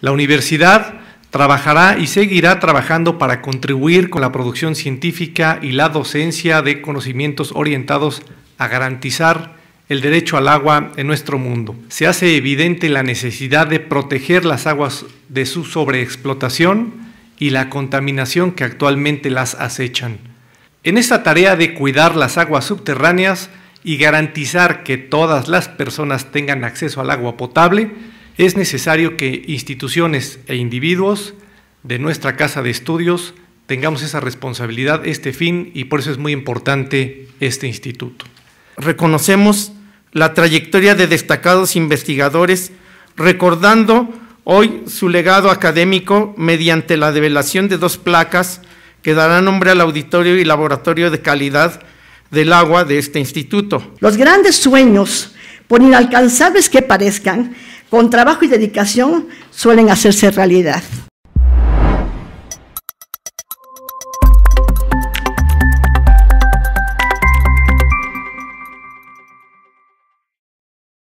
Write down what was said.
La universidad trabajará y seguirá trabajando para contribuir con la producción científica y la docencia de conocimientos orientados a garantizar el derecho al agua en nuestro mundo. Se hace evidente la necesidad de proteger las aguas de su sobreexplotación y la contaminación que actualmente las acechan. En esta tarea de cuidar las aguas subterráneas y garantizar que todas las personas tengan acceso al agua potable, es necesario que instituciones e individuos de nuestra casa de estudios tengamos esa responsabilidad, este fin, y por eso es muy importante este instituto. Reconocemos la trayectoria de destacados investigadores, recordando hoy su legado académico mediante la develación de dos placas que darán nombre al auditorio y laboratorio de calidad del agua de este instituto. Los grandes sueños, por inalcanzables que parezcan, con trabajo y dedicación suelen hacerse realidad.